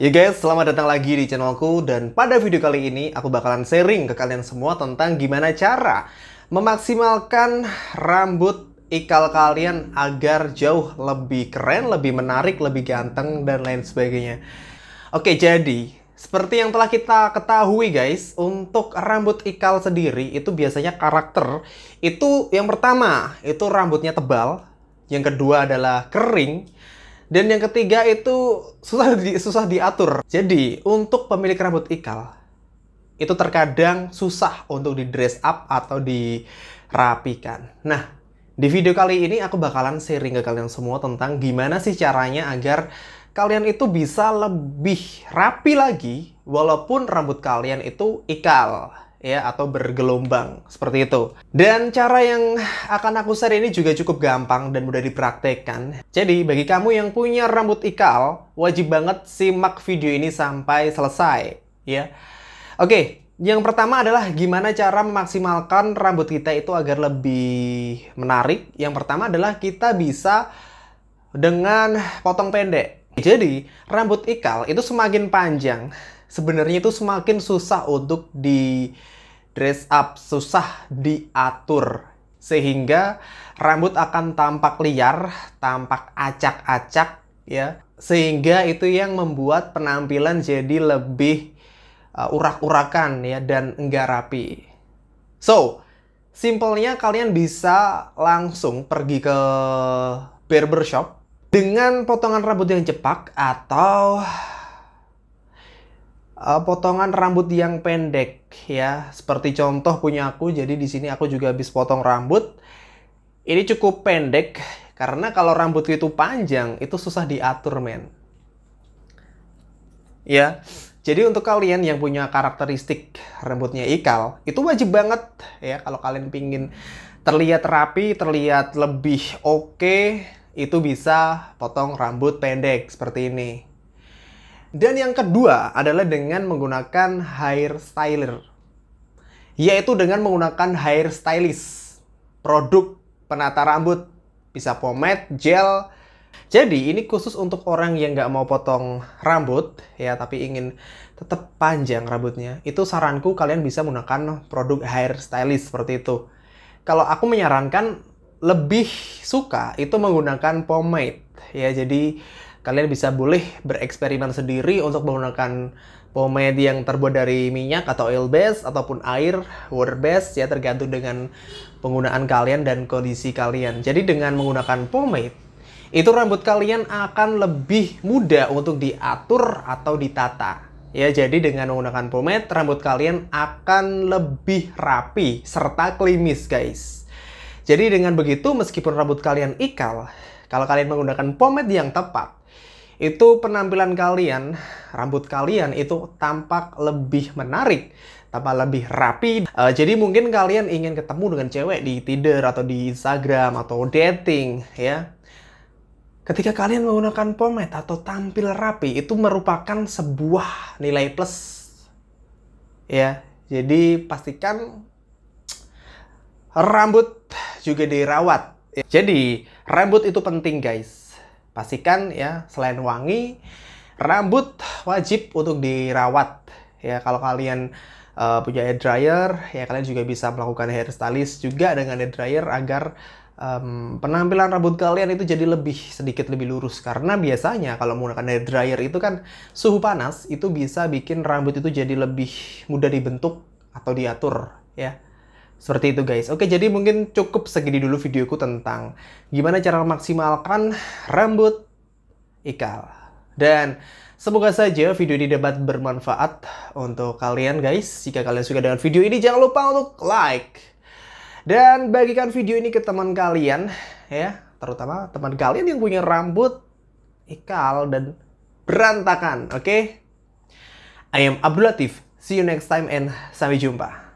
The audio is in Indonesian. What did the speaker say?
Ya guys, selamat datang lagi di channelku dan pada video kali ini aku bakalan sharing ke kalian semua tentang gimana cara memaksimalkan rambut ikal kalian agar jauh lebih keren, lebih menarik, lebih ganteng dan lain sebagainya. Oke, jadi seperti yang telah kita ketahui guys, untuk rambut ikal sendiri itu biasanya karakter itu yang pertama itu rambutnya tebal, yang kedua adalah kering, dan yang ketiga itu susah di, susah diatur. Jadi, untuk pemilik rambut ikal itu terkadang susah untuk di dress up atau dirapikan. Nah, di video kali ini aku bakalan sharing ke kalian semua tentang gimana sih caranya agar kalian itu bisa lebih rapi lagi walaupun rambut kalian itu ikal ya atau bergelombang seperti itu. Dan cara yang akan aku share ini juga cukup gampang dan mudah dipraktekkan. Jadi bagi kamu yang punya rambut ikal, wajib banget simak video ini sampai selesai ya. Oke, yang pertama adalah gimana cara memaksimalkan rambut kita itu agar lebih menarik. Yang pertama adalah kita bisa dengan potong pendek. Jadi, rambut ikal itu semakin panjang, sebenarnya itu semakin susah untuk di dress up, susah diatur sehingga rambut akan tampak liar, tampak acak-acak ya. Sehingga itu yang membuat penampilan jadi lebih uh, urak-urakan ya dan enggak rapi. So, simpelnya kalian bisa langsung pergi ke barbershop dengan potongan rambut yang cepat atau Eh, potongan rambut yang pendek ya. Seperti contoh punya aku, jadi di sini aku juga habis potong rambut. Ini cukup pendek karena kalau rambut itu panjang itu susah diatur, men. Ya. Jadi untuk kalian yang punya karakteristik rambutnya ikal, itu wajib banget ya kalau kalian pingin terlihat rapi, terlihat lebih oke, okay, itu bisa potong rambut pendek seperti ini. Dan yang kedua adalah dengan menggunakan hair styler. Yaitu dengan menggunakan hair stylist. Produk penata rambut. Bisa pomade, gel. Jadi ini khusus untuk orang yang nggak mau potong rambut ya tapi ingin tetap panjang rambutnya. Itu saranku kalian bisa menggunakan produk hair stylist seperti itu. Kalau aku menyarankan lebih suka itu menggunakan pomade ya jadi kalian bisa boleh bereksperimen sendiri untuk menggunakan pomade yang terbuat dari minyak atau oil base ataupun air water base ya tergantung dengan penggunaan kalian dan kondisi kalian. Jadi dengan menggunakan pomade itu rambut kalian akan lebih mudah untuk diatur atau ditata. Ya, jadi dengan menggunakan pomade, rambut kalian akan lebih rapi serta klimis, guys. Jadi dengan begitu, meskipun rambut kalian ikal, kalau kalian menggunakan pomade yang tepat, itu penampilan kalian, rambut kalian itu tampak lebih menarik, tampak lebih rapi. Uh, jadi mungkin kalian ingin ketemu dengan cewek di Tinder atau di Instagram atau dating ya. Ketika kalian menggunakan pomade atau tampil rapi itu merupakan sebuah nilai plus. Ya, jadi pastikan rambut juga dirawat. Jadi, rambut itu penting guys Pastikan ya selain wangi, rambut wajib untuk dirawat. Ya kalau kalian uh, punya hair dryer, ya kalian juga bisa melakukan hair stylist juga dengan hair dryer agar um, penampilan rambut kalian itu jadi lebih sedikit lebih lurus karena biasanya kalau menggunakan hair dryer itu kan suhu panas itu bisa bikin rambut itu jadi lebih mudah dibentuk atau diatur ya seperti itu guys. Oke, jadi mungkin cukup segini dulu videoku tentang gimana cara memaksimalkan rambut ikal. Dan semoga saja video ini dapat bermanfaat untuk kalian guys. Jika kalian suka dengan video ini, jangan lupa untuk like. Dan bagikan video ini ke teman kalian ya, terutama teman kalian yang punya rambut ikal dan berantakan, oke? Okay? I am Abdul Latif. See you next time and sampai jumpa.